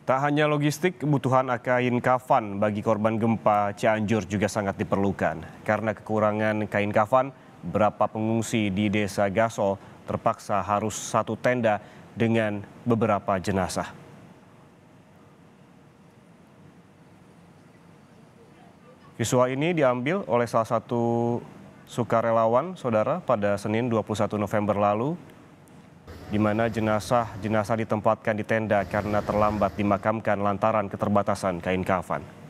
Tak hanya logistik, kebutuhan kain kafan bagi korban gempa Cianjur juga sangat diperlukan. Karena kekurangan kain kafan, berapa pengungsi di desa Gasol terpaksa harus satu tenda dengan beberapa jenazah. Visual ini diambil oleh salah satu sukarelawan saudara pada Senin 21 November lalu di mana jenazah-jenazah ditempatkan di tenda karena terlambat dimakamkan lantaran keterbatasan kain kafan.